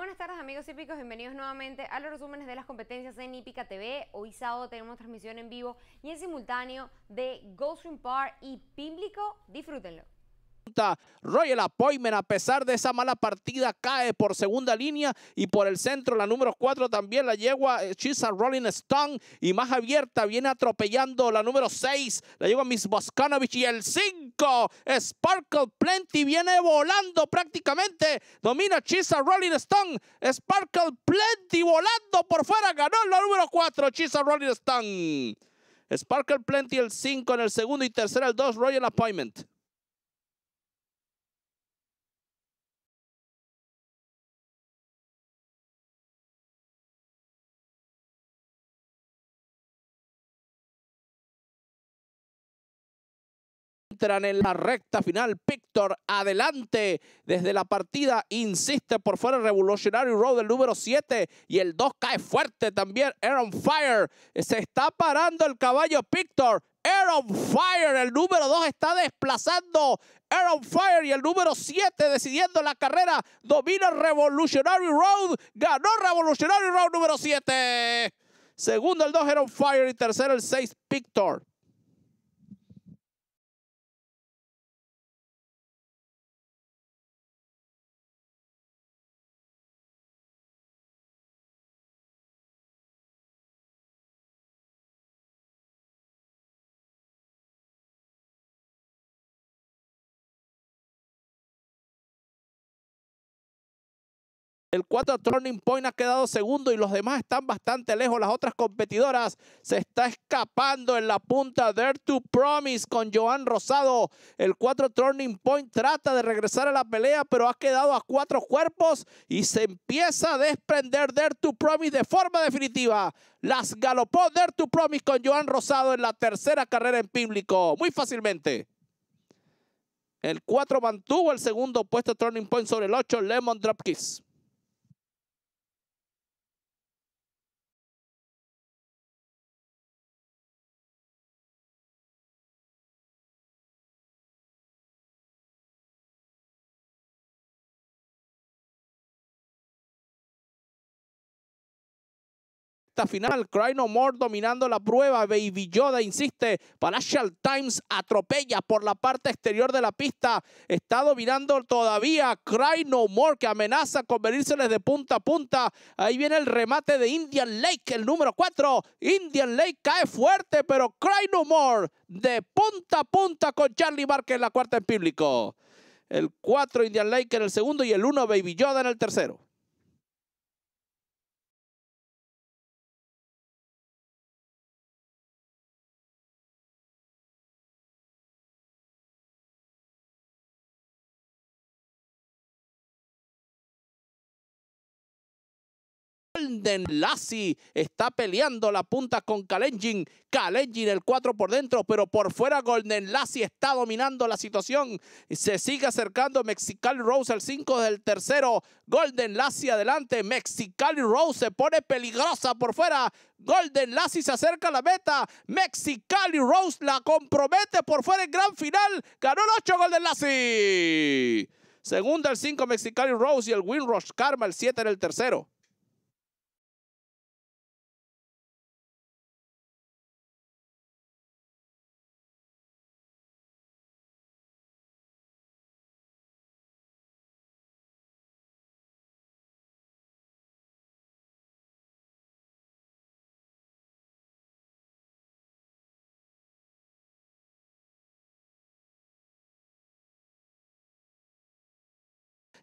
buenas tardes amigos hípicos, bienvenidos nuevamente a los resúmenes de las competencias en Hípica TV. Hoy sábado tenemos transmisión en vivo y en simultáneo de Goldstream Park y público Disfrútenlo. Royal Appointment, a pesar de esa mala partida, cae por segunda línea y por el centro, la número 4 también la yegua Chisa eh, Rolling Stone y más abierta viene atropellando la número 6, la yegua Miss Boskanovich y el 5 Sparkle Plenty viene volando prácticamente. Domina Chisa Rolling Stone. Sparkle Plenty volando por fuera. Ganó el número 4, Chisa Rolling Stone. Sparkle Plenty el 5 en el segundo y tercero el 2, Royal Appointment. en la recta final. Pictor adelante desde la partida. Insiste por fuera Revolutionary Road, el número 7. Y el 2 cae fuerte también. Aaron Fire. Se está parando el caballo Pictor. Aaron Fire, el número 2 está desplazando. Aaron Fire y el número 7 decidiendo la carrera. Domina Revolutionary Road. Ganó Revolutionary Road número 7. Segundo el 2 Aaron Fire y tercero el 6 Pictor. El 4 Turning Point ha quedado segundo y los demás están bastante lejos. Las otras competidoras se está escapando en la punta. Dare to Promise con Joan Rosado. El 4 Turning Point trata de regresar a la pelea, pero ha quedado a cuatro cuerpos y se empieza a desprender Dare to Promise de forma definitiva. Las galopó Dare to Promise con Joan Rosado en la tercera carrera en público. Muy fácilmente. El 4 mantuvo el segundo puesto Turning Point sobre el 8 Lemon Drop Kiss. final. Cry No More dominando la prueba. Baby Yoda insiste. Palacial Times atropella por la parte exterior de la pista. Está dominando todavía Cry No More que amenaza con venirse de punta a punta. Ahí viene el remate de Indian Lake, el número 4. Indian Lake cae fuerte, pero Cry No More de punta a punta con Charlie Barker, la cuarta en público. El 4 Indian Lake en el segundo y el 1 Baby Yoda en el tercero. Golden Lassie está peleando la punta con Kalenjin. Kalenjin el 4 por dentro, pero por fuera Golden Lassie está dominando la situación. Se sigue acercando Mexicali Rose al 5 del tercero. Golden Lassie adelante. Mexicali Rose se pone peligrosa por fuera. Golden Lassie se acerca a la meta. Mexicali Rose la compromete por fuera en gran final. Ganó el 8 Golden Lassie. Segunda el 5 Mexicali Rose y el Winrush Karma el 7 en el tercero.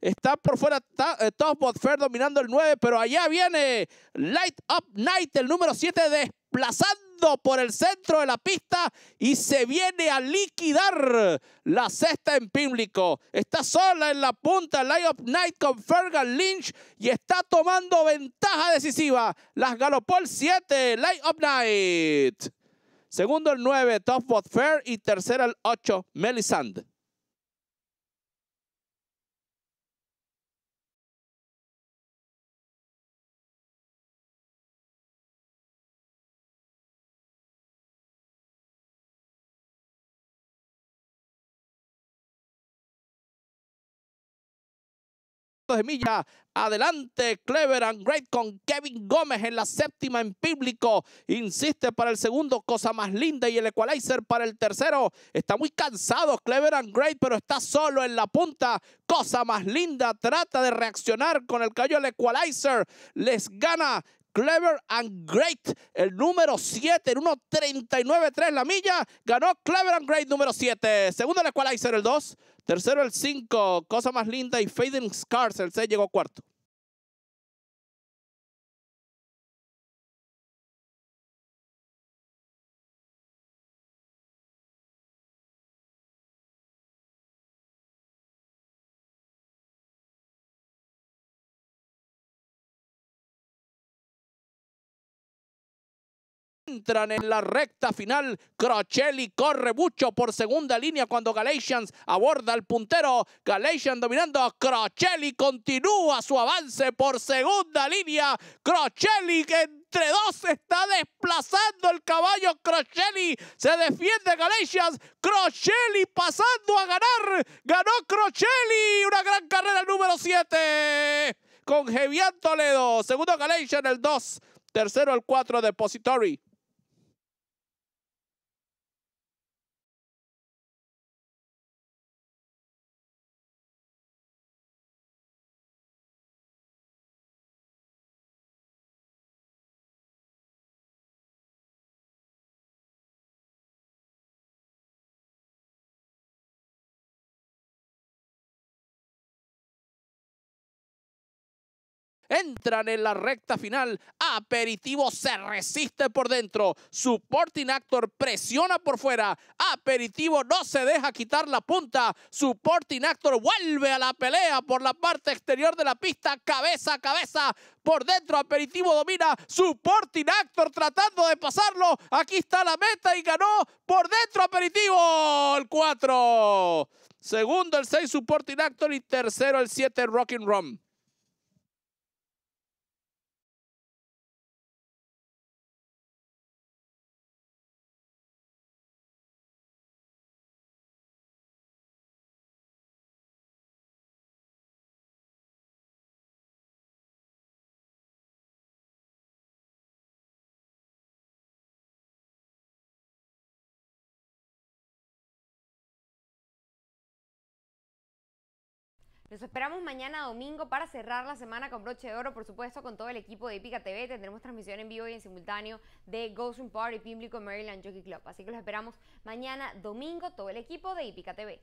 Está por fuera eh, Top Fair dominando el 9, pero allá viene Light Up Night, el número 7, desplazando por el centro de la pista y se viene a liquidar la cesta en Pimlico. Está sola en la punta Light Up Night con Fergal Lynch y está tomando ventaja decisiva. Las Galopol 7, Light Up Night. Segundo el 9, Top Fair. y tercera el 8, Melisand. de milla. Adelante, Clever and Great con Kevin Gómez en la séptima en público. Insiste para el segundo, cosa más linda. Y el equalizer para el tercero. Está muy cansado Clever and Great, pero está solo en la punta. Cosa más linda. Trata de reaccionar con el callo el equalizer. Les gana Clever and Great, el número 7, en 1.39.3 la milla. Ganó Clever and Great número 7. Segundo el equalizer, el 2. Tercero, el 5, Cosa Más Linda y Fading Scars, el 6 llegó cuarto. entran en la recta final. Crocelli corre mucho por segunda línea cuando Galatians aborda al puntero. Galatians dominando. Crocelli continúa su avance por segunda línea. que entre dos está desplazando el caballo Crocelli Se defiende Galatians. Crocelli pasando a ganar. Ganó Crocelli. Una gran carrera número 7 con Javier Toledo. Segundo Galatians el 2. Tercero el 4 Depository. Entran en la recta final. Aperitivo se resiste por dentro. Supporting Actor presiona por fuera. Aperitivo no se deja quitar la punta. Supporting Actor vuelve a la pelea por la parte exterior de la pista. Cabeza a cabeza. Por dentro Aperitivo domina. Supporting Actor tratando de pasarlo. Aquí está la meta y ganó por dentro Aperitivo. El 4. Segundo el 6 Supporting Actor y tercero el 7 Rockin' Rum. Los esperamos mañana domingo para cerrar la semana con broche de oro, por supuesto, con todo el equipo de Ipica TV. Tendremos transmisión en vivo y en simultáneo de Ghost Room Party, Pimlico, Maryland Jockey Club. Así que los esperamos mañana domingo, todo el equipo de Ipica TV.